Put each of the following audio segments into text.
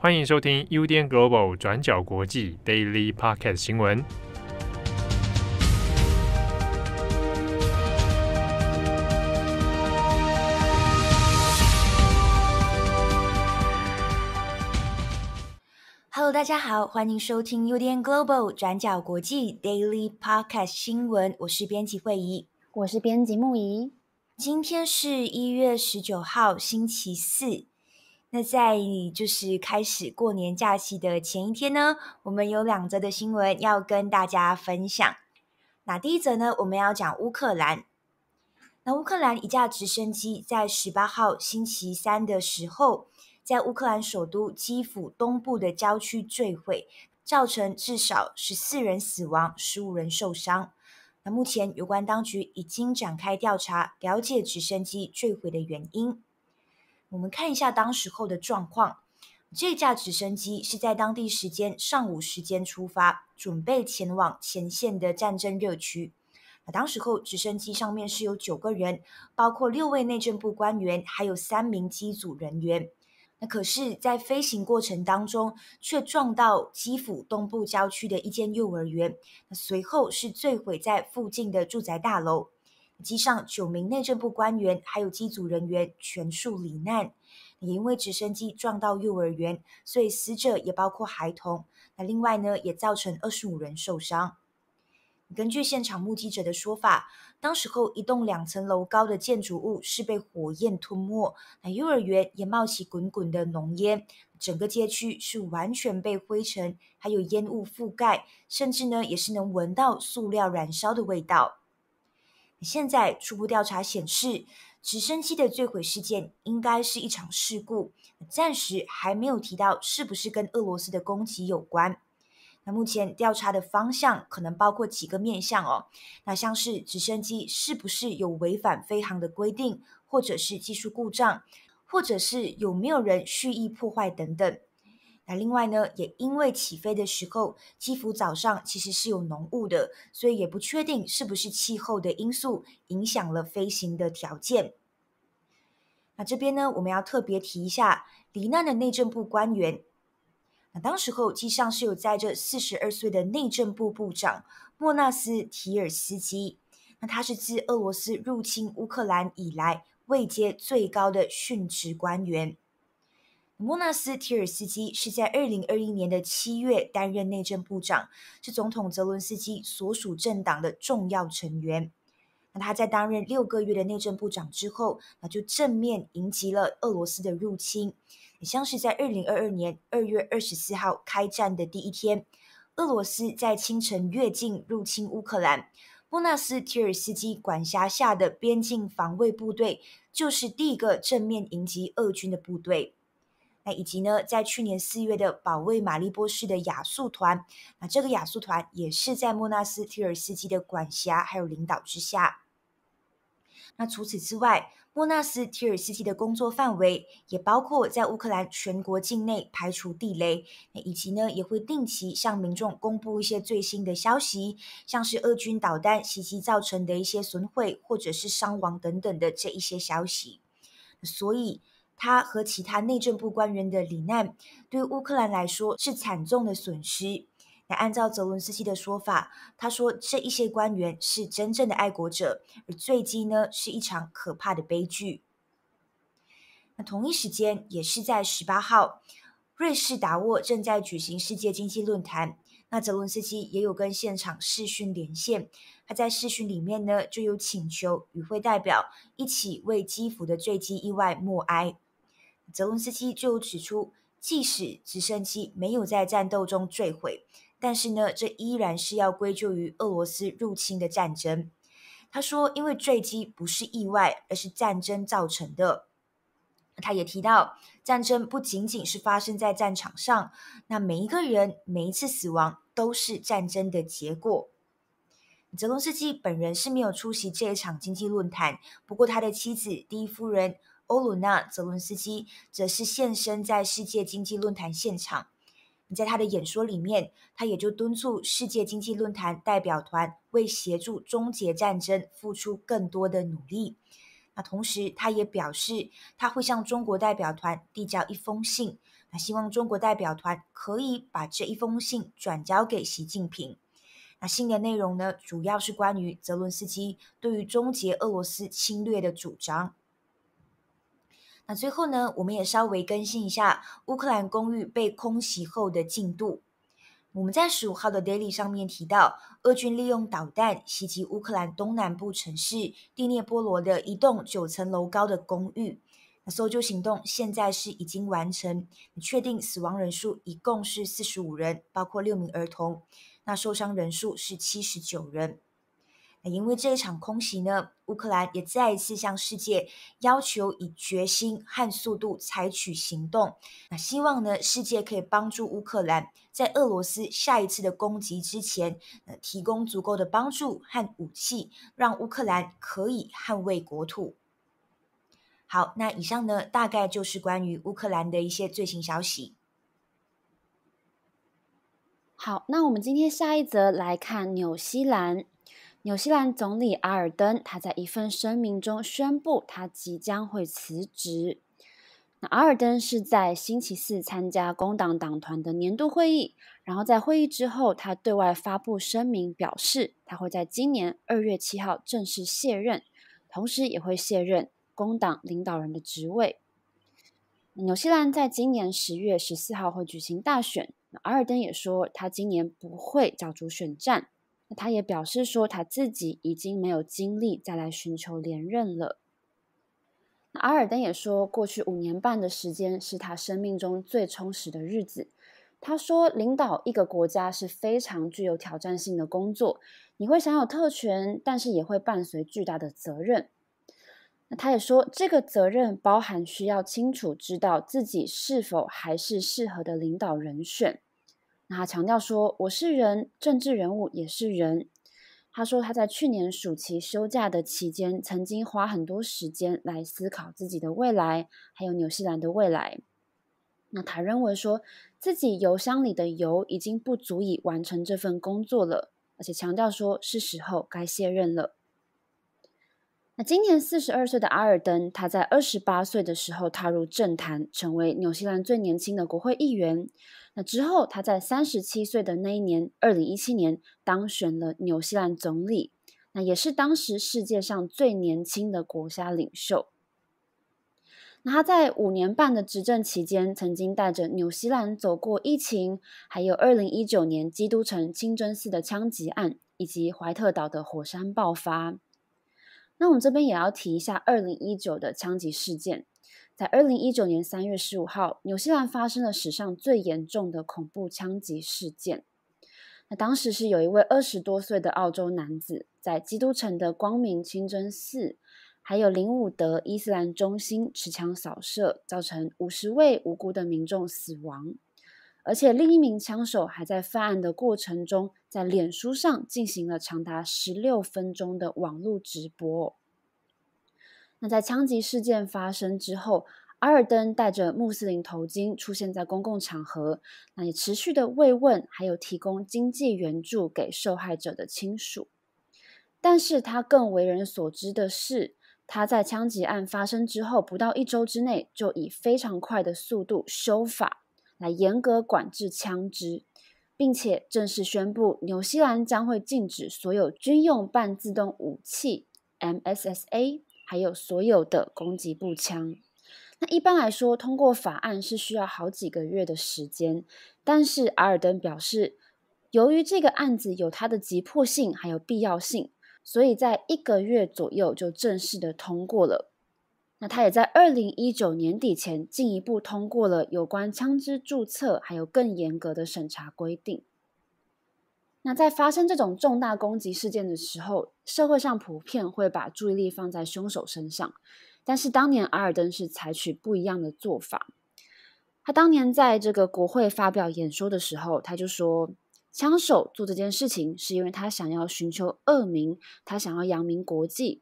欢迎收听 UDN Global 转角国际 Daily Podcast 新闻。Hello，大家好，欢迎收听 UDN Global 转角国际 Daily Podcast 新闻。我是编辑惠仪，我是编辑木仪。今天是一月十九号，星期四。那在就是开始过年假期的前一天呢，我们有两则的新闻要跟大家分享。那第一则呢，我们要讲乌克兰。那乌克兰一架直升机在十八号星期三的时候，在乌克兰首都基辅东部的郊区坠毁，造成至少十四人死亡、十五人受伤。那目前有关当局已经展开调查，了解直升机坠毁的原因。我们看一下当时候的状况。这架直升机是在当地时间上午时间出发，准备前往前线的战争热区。那当时候直升机上面是有九个人，包括六位内政部官员，还有三名机组人员。那可是，在飞行过程当中却撞到基辅东部郊区的一间幼儿园，随后是坠毁在附近的住宅大楼。机上九名内政部官员，还有机组人员全数罹难。也因为直升机撞到幼儿园，所以死者也包括孩童。那另外呢，也造成二十五人受伤。根据现场目击者的说法，当时候一栋两层楼高的建筑物是被火焰吞没，那幼儿园也冒起滚滚的浓烟，整个街区是完全被灰尘还有烟雾覆盖，甚至呢也是能闻到塑料燃烧的味道。现在初步调查显示，直升机的坠毁事件应该是一场事故，暂时还没有提到是不是跟俄罗斯的攻击有关。那目前调查的方向可能包括几个面向哦，那像是直升机是不是有违反飞行的规定，或者是技术故障，或者是有没有人蓄意破坏等等。那另外呢，也因为起飞的时候基辅早上其实是有浓雾的，所以也不确定是不是气候的因素影响了飞行的条件。那这边呢，我们要特别提一下罹难的内政部官员。那当时候机上是有载着四十二岁的内政部部长莫纳斯提尔斯基，那他是自俄罗斯入侵乌克兰以来位阶最高的殉职官员。莫纳斯提尔斯基是在二零二一年的七月担任内政部长，是总统泽伦斯基所属政党的重要成员。那他在担任六个月的内政部长之后，那就正面迎击了俄罗斯的入侵。也像是在二零二二年二月二十四号开战的第一天，俄罗斯在清晨越境入侵乌克兰。莫纳斯提尔斯基管辖下的边境防卫部队，就是第一个正面迎击俄军的部队。以及呢，在去年四月的保卫马利波市的雅速团，那这个雅速团也是在莫纳斯提尔斯基的管辖还有领导之下。那除此之外，莫纳斯提尔斯基的工作范围也包括在乌克兰全国境内排除地雷，以及呢也会定期向民众公布一些最新的消息，像是俄军导弹袭击造成的一些损毁或者是伤亡等等的这一些消息，所以。他和其他内政部官员的罹难，对乌克兰来说是惨重的损失。那按照泽伦斯基的说法，他说这一些官员是真正的爱国者，而坠机呢是一场可怕的悲剧。那同一时间也是在十八号，瑞士达沃正在举行世界经济论坛，那泽伦斯基也有跟现场视讯连线，他在视讯里面呢就有请求与会代表一起为基辅的坠机意外默哀。泽伦斯基就指出，即使直升机没有在战斗中坠毁，但是呢，这依然是要归咎于俄罗斯入侵的战争。他说：“因为坠机不是意外，而是战争造成的。”他也提到，战争不仅仅是发生在战场上，那每一个人、每一次死亡都是战争的结果。泽伦斯基本人是没有出席这一场经济论坛，不过他的妻子第一夫人。欧鲁纳·泽伦斯基则是现身在世界经济论坛现场。在他的演说里面，他也就敦促世界经济论坛代表团为协助终结战争付出更多的努力。那同时，他也表示他会向中国代表团递交一封信，那希望中国代表团可以把这一封信转交给习近平。那信的内容呢，主要是关于泽伦斯基对于终结俄罗斯侵略的主张。那最后呢，我们也稍微更新一下乌克兰公寓被空袭后的进度。我们在十五号的 daily 上面提到，俄军利用导弹袭击乌克兰东南部城市第聂波罗的一栋九层楼高的公寓。那搜救行动现在是已经完成，确定死亡人数一共是四十五人，包括六名儿童。那受伤人数是七十九人。那因为这一场空袭呢，乌克兰也再一次向世界要求以决心和速度采取行动。那希望呢，世界可以帮助乌克兰在俄罗斯下一次的攻击之前，呃，提供足够的帮助和武器，让乌克兰可以捍卫国土。好，那以上呢，大概就是关于乌克兰的一些最新消息。好，那我们今天下一则来看纽西兰。纽西兰总理阿尔登他在一份声明中宣布，他即将会辞职。那阿尔登是在星期四参加工党党团的年度会议，然后在会议之后，他对外发布声明，表示他会在今年二月七号正式卸任，同时也会卸任工党领导人的职位。纽西兰在今年十月十四号会举行大选，那阿尔登也说，他今年不会角逐选战。那他也表示说，他自己已经没有精力再来寻求连任了。那阿尔登也说，过去五年半的时间是他生命中最充实的日子。他说，领导一个国家是非常具有挑战性的工作，你会享有特权，但是也会伴随巨大的责任。那他也说，这个责任包含需要清楚知道自己是否还是适合的领导人选。那他强调说：“我是人，政治人物也是人。”他说他在去年暑期休假的期间，曾经花很多时间来思考自己的未来，还有纽西兰的未来。那他认为说自己油箱里的油已经不足以完成这份工作了，而且强调说是时候该卸任了。那今年四十二岁的阿尔登，他在二十八岁的时候踏入政坛，成为纽西兰最年轻的国会议员。那之后，他在三十七岁的那一年，二零一七年当选了纽西兰总理，那也是当时世界上最年轻的国家领袖。那他在五年半的执政期间，曾经带着纽西兰走过疫情，还有二零一九年基督城清真寺的枪击案，以及怀特岛的火山爆发。那我们这边也要提一下二零一九的枪击事件。在二零一九年三月十五号，纽西兰发生了史上最严重的恐怖枪击事件。那当时是有一位二十多岁的澳洲男子，在基督城的光明清真寺，还有林伍德伊斯兰中心持枪扫射，造成五十位无辜的民众死亡。而且另一名枪手还在犯案的过程中，在脸书上进行了长达十六分钟的网络直播。那在枪击事件发生之后，阿尔登戴着穆斯林头巾出现在公共场合。那也持续的慰问，还有提供经济援助给受害者的亲属。但是他更为人所知的是，他在枪击案发生之后不到一周之内，就以非常快的速度修法来严格管制枪支，并且正式宣布，纽西兰将会禁止所有军用半自动武器 （MSSA）。还有所有的攻击步枪。那一般来说，通过法案是需要好几个月的时间。但是阿尔登表示，由于这个案子有它的急迫性还有必要性，所以在一个月左右就正式的通过了。那他也在二零一九年底前进一步通过了有关枪支注册还有更严格的审查规定。那在发生这种重大攻击事件的时候，社会上普遍会把注意力放在凶手身上，但是当年阿尔登是采取不一样的做法。他当年在这个国会发表演说的时候，他就说，枪手做这件事情是因为他想要寻求恶名，他想要扬名国际，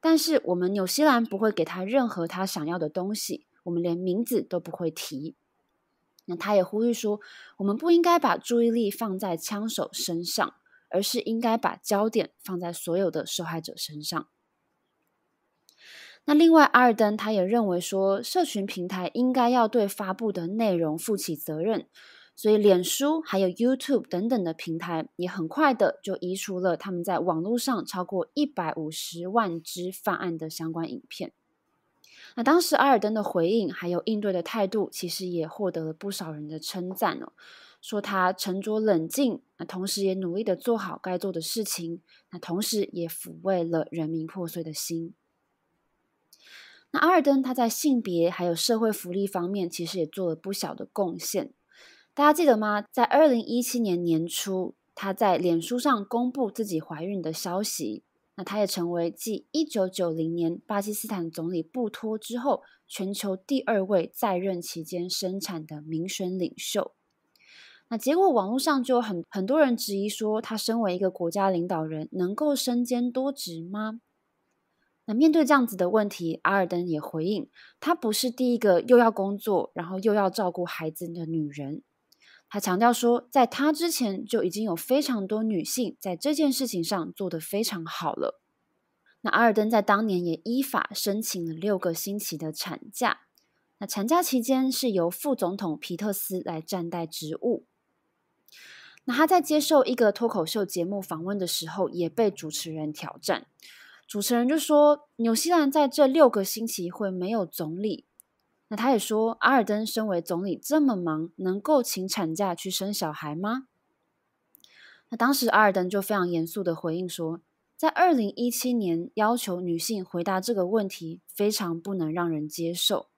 但是我们纽西兰不会给他任何他想要的东西，我们连名字都不会提。那他也呼吁说，我们不应该把注意力放在枪手身上，而是应该把焦点放在所有的受害者身上。那另外，阿尔登他也认为说，社群平台应该要对发布的内容负起责任，所以脸书还有 YouTube 等等的平台也很快的就移除了他们在网络上超过一百五十万支犯案的相关影片。那当时阿尔登的回应还有应对的态度，其实也获得了不少人的称赞哦，说他沉着冷静，那同时也努力的做好该做的事情，那同时也抚慰了人民破碎的心。那阿尔登他在性别还有社会福利方面，其实也做了不小的贡献，大家记得吗？在二零一七年年初，他在脸书上公布自己怀孕的消息。那他也成为继1990年巴基斯坦总理布托之后，全球第二位在任期间生产的民选领袖。那结果，网络上就有很很多人质疑说，他身为一个国家领导人，能够身兼多职吗？那面对这样子的问题，阿尔登也回应，她不是第一个又要工作，然后又要照顾孩子的女人。他强调说，在他之前就已经有非常多女性在这件事情上做得非常好了。那阿尔登在当年也依法申请了六个星期的产假。那产假期间是由副总统皮特斯来暂代职务。那他在接受一个脱口秀节目访问的时候，也被主持人挑战。主持人就说：“纽西兰在这六个星期会没有总理。”那他也说，阿尔登身为总理这么忙，能够请产假去生小孩吗？那当时阿尔登就非常严肃的回应说，在二零一七年要求女性回答这个问题，非常不能让人接受。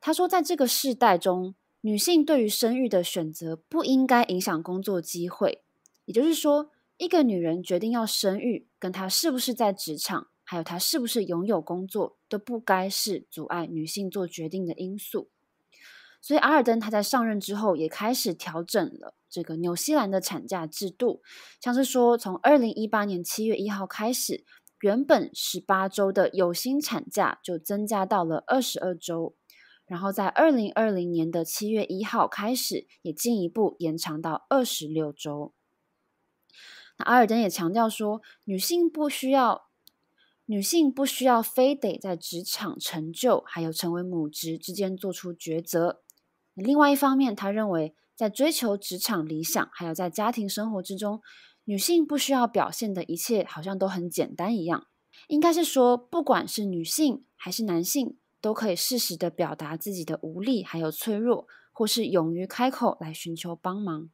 他说，在这个世代中，女性对于生育的选择不应该影响工作机会。也就是说，一个女人决定要生育，跟她是不是在职场，还有她是不是拥有工作。就不该是阻碍女性做决定的因素。所以，阿尔登他在上任之后也开始调整了这个纽西兰的产假制度，像是说，从二零一八年七月一号开始，原本十八周的有薪产假就增加到了二十二周，然后在二零二零年的七月一号开始，也进一步延长到二十六周。那阿尔登也强调说，女性不需要。女性不需要非得在职场成就还有成为母职之间做出抉择。另外一方面，他认为在追求职场理想还有在家庭生活之中，女性不需要表现的一切好像都很简单一样。应该是说，不管是女性还是男性，都可以适时的表达自己的无力还有脆弱，或是勇于开口来寻求帮忙。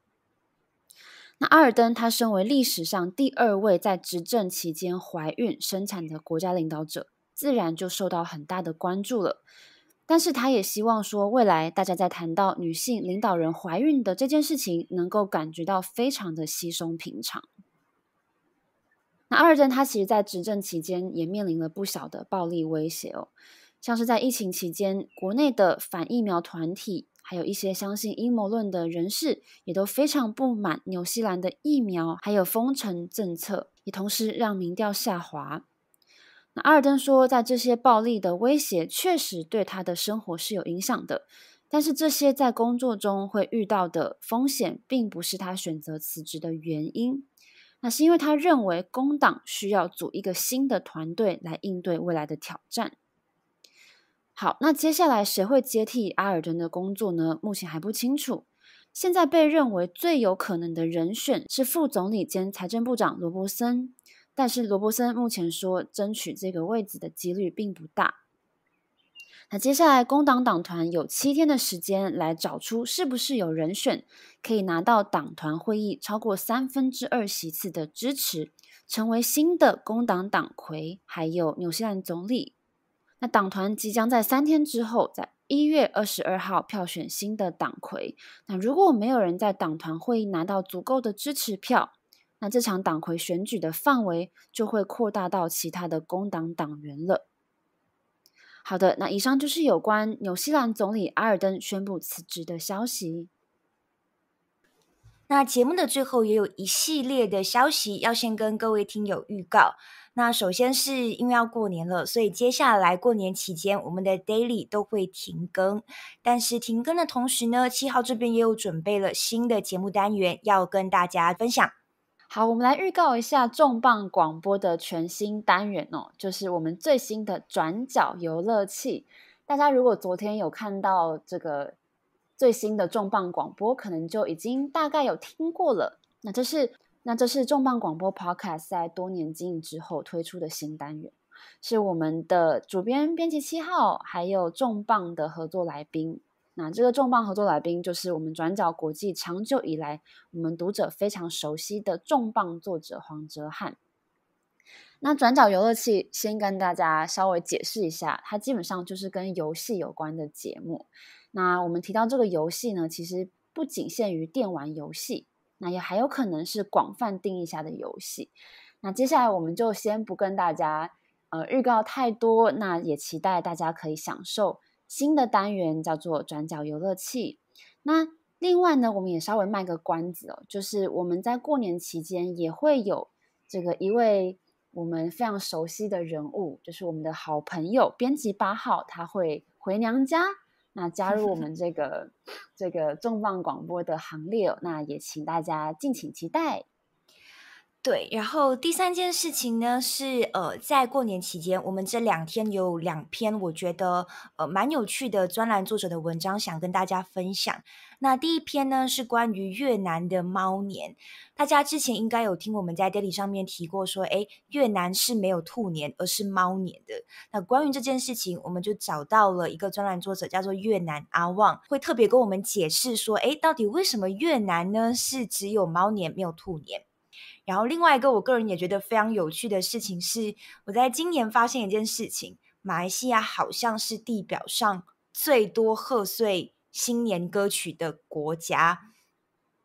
那阿尔登，他身为历史上第二位在执政期间怀孕生产的国家领导者，自然就受到很大的关注了。但是，他也希望说，未来大家在谈到女性领导人怀孕的这件事情，能够感觉到非常的稀松平常。那阿尔登，他其实，在执政期间也面临了不小的暴力威胁哦，像是在疫情期间，国内的反疫苗团体。还有一些相信阴谋论的人士，也都非常不满纽西兰的疫苗还有封城政策，也同时让民调下滑。那阿尔登说，在这些暴力的威胁确实对他的生活是有影响的，但是这些在工作中会遇到的风险，并不是他选择辞职的原因。那是因为他认为工党需要组一个新的团队来应对未来的挑战。好，那接下来谁会接替阿尔登的工作呢？目前还不清楚。现在被认为最有可能的人选是副总理兼财政部长罗伯森，但是罗伯森目前说争取这个位置的几率并不大。那接下来工党党团有七天的时间来找出是不是有人选可以拿到党团会议超过三分之二席次的支持，成为新的工党党魁，还有纽西兰总理。那党团即将在三天之后，在一月二十二号票选新的党魁。那如果没有人在党团会议拿到足够的支持票，那这场党魁选举的范围就会扩大到其他的工党党员了。好的，那以上就是有关纽西兰总理阿尔登宣布辞职的消息。那节目的最后也有一系列的消息要先跟各位听友预告。那首先是因为要过年了，所以接下来过年期间我们的 daily 都会停更。但是停更的同时呢，七号这边也有准备了新的节目单元要跟大家分享。好，我们来预告一下重磅广播的全新单元哦，就是我们最新的转角游乐器。大家如果昨天有看到这个。最新的重磅广播可能就已经大概有听过了。那这是那这是重磅广播 Podcast 在多年经营之后推出的新单元，是我们的主编编辑七号，还有重磅的合作来宾。那这个重磅合作来宾就是我们转角国际长久以来我们读者非常熟悉的重磅作者黄哲翰。那转角游乐器先跟大家稍微解释一下，它基本上就是跟游戏有关的节目。那我们提到这个游戏呢，其实不仅限于电玩游戏，那也还有可能是广泛定义下的游戏。那接下来我们就先不跟大家呃预告太多，那也期待大家可以享受新的单元叫做“转角游乐器”。那另外呢，我们也稍微卖个关子哦，就是我们在过年期间也会有这个一位我们非常熟悉的人物，就是我们的好朋友编辑八号，他会回娘家。那加入我们这个这个重磅广播的行列，那也请大家敬请期待。对，然后第三件事情呢是，呃，在过年期间，我们这两天有两篇我觉得呃蛮有趣的专栏作者的文章，想跟大家分享。那第一篇呢是关于越南的猫年，大家之前应该有听我们在 Daily 上面提过，说哎，越南是没有兔年，而是猫年的。那关于这件事情，我们就找到了一个专栏作者，叫做越南阿旺，会特别跟我们解释说，哎，到底为什么越南呢是只有猫年没有兔年？然后另外一个，我个人也觉得非常有趣的事情是，我在今年发现一件事情：马来西亚好像是地表上最多贺岁新年歌曲的国家，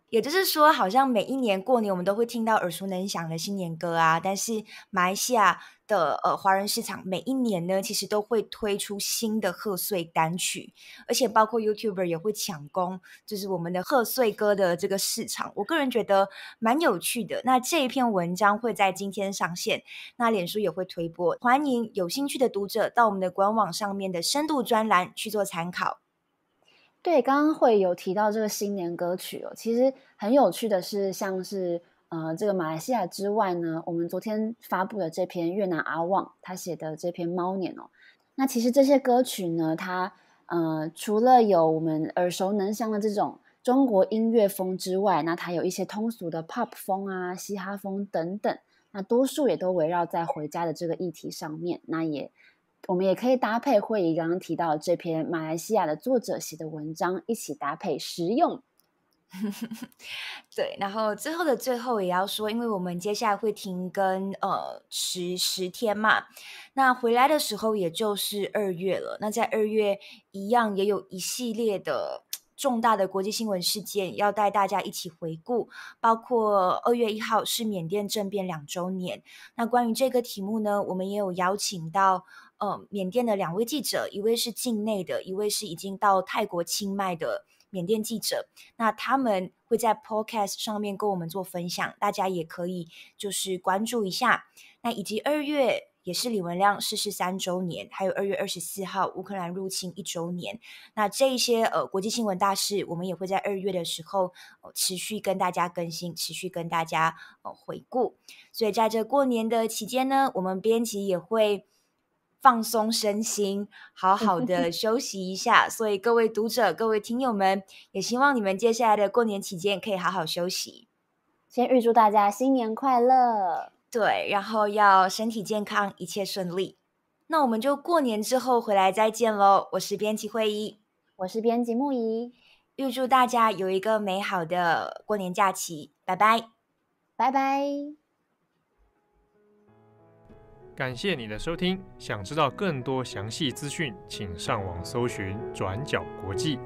也就是说，好像每一年过年我们都会听到耳熟能详的新年歌啊。但是马来西亚。的呃，华人市场每一年呢，其实都会推出新的贺岁单曲，而且包括 YouTuber 也会抢攻，就是我们的贺岁歌的这个市场。我个人觉得蛮有趣的。那这一篇文章会在今天上线，那脸书也会推播，欢迎有兴趣的读者到我们的官网上面的深度专栏去做参考。对，刚刚会有提到这个新年歌曲哦，其实很有趣的是，像是。呃，这个马来西亚之外呢，我们昨天发布的这篇越南阿旺他写的这篇猫年哦，那其实这些歌曲呢，它呃除了有我们耳熟能详的这种中国音乐风之外，那它有一些通俗的 pop 风啊、嘻哈风等等，那多数也都围绕在回家的这个议题上面。那也我们也可以搭配，会议刚刚提到这篇马来西亚的作者写的文章一起搭配实用。对，然后最后的最后也要说，因为我们接下来会停更呃十十天嘛，那回来的时候也就是二月了。那在二月一样也有一系列的重大的国际新闻事件要带大家一起回顾，包括二月一号是缅甸政变两周年。那关于这个题目呢，我们也有邀请到呃缅甸的两位记者，一位是境内的一位是已经到泰国清迈的。缅甸记者，那他们会在 Podcast 上面跟我们做分享，大家也可以就是关注一下。那以及二月也是李文亮逝世三周年，还有二月二十四号乌克兰入侵一周年，那这一些呃国际新闻大事，我们也会在二月的时候持续跟大家更新，持续跟大家呃回顾。所以在这过年的期间呢，我们编辑也会。放松身心，好好的休息一下。所以各位读者、各位听友们，也希望你们接下来的过年期间可以好好休息。先预祝大家新年快乐，对，然后要身体健康，一切顺利。那我们就过年之后回来再见喽。我是编辑惠议，我是编辑木仪，预祝大家有一个美好的过年假期。拜拜，拜拜。感谢你的收听，想知道更多详细资讯，请上网搜寻“转角国际”。